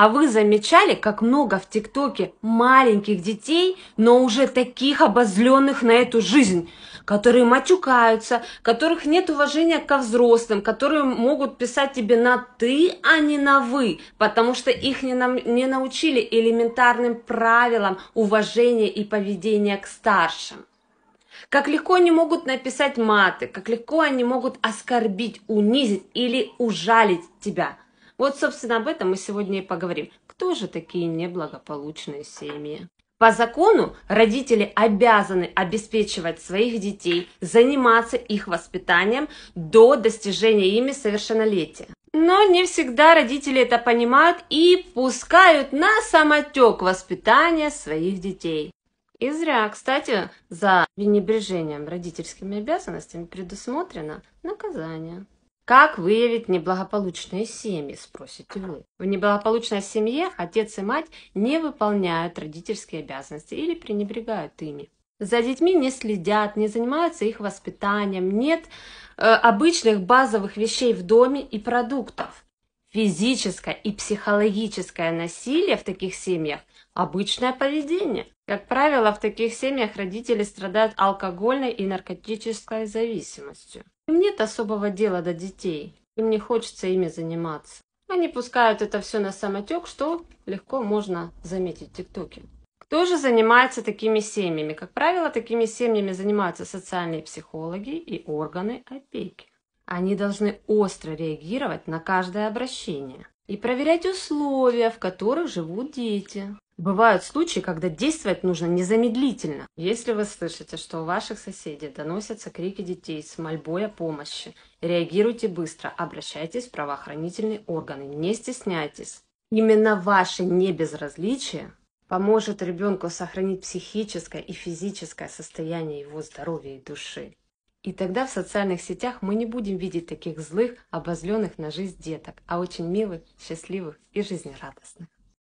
А вы замечали, как много в ТикТоке маленьких детей, но уже таких обозленных на эту жизнь, которые матюкаются, которых нет уважения ко взрослым, которые могут писать тебе на «ты», а не на «вы», потому что их не, нам, не научили элементарным правилам уважения и поведения к старшим. Как легко они могут написать маты, как легко они могут оскорбить, унизить или ужалить тебя – вот, собственно, об этом мы сегодня и поговорим. Кто же такие неблагополучные семьи? По закону родители обязаны обеспечивать своих детей, заниматься их воспитанием до достижения ими совершеннолетия. Но не всегда родители это понимают и пускают на самотек воспитание своих детей. И зря, кстати, за пренебрежением родительскими обязанностями предусмотрено наказание. Как выявить неблагополучные семьи, спросите вы. В неблагополучной семье отец и мать не выполняют родительские обязанности или пренебрегают ими. За детьми не следят, не занимаются их воспитанием, нет э, обычных базовых вещей в доме и продуктов. Физическое и психологическое насилие в таких семьях – обычное поведение. Как правило, в таких семьях родители страдают алкогольной и наркотической зависимостью. Им Нет особого дела до детей, им не хочется ими заниматься. Они пускают это все на самотек, что легко можно заметить в ТикТоке. Кто же занимается такими семьями? Как правило, такими семьями занимаются социальные психологи и органы опеки. Они должны остро реагировать на каждое обращение и проверять условия, в которых живут дети. Бывают случаи, когда действовать нужно незамедлительно. Если вы слышите, что у ваших соседей доносятся крики детей с мольбой о помощи, реагируйте быстро, обращайтесь в правоохранительные органы, не стесняйтесь. Именно ваше небезразличие поможет ребенку сохранить психическое и физическое состояние его здоровья и души. И тогда в социальных сетях мы не будем видеть таких злых, обозленных на жизнь деток, а очень милых, счастливых и жизнерадостных.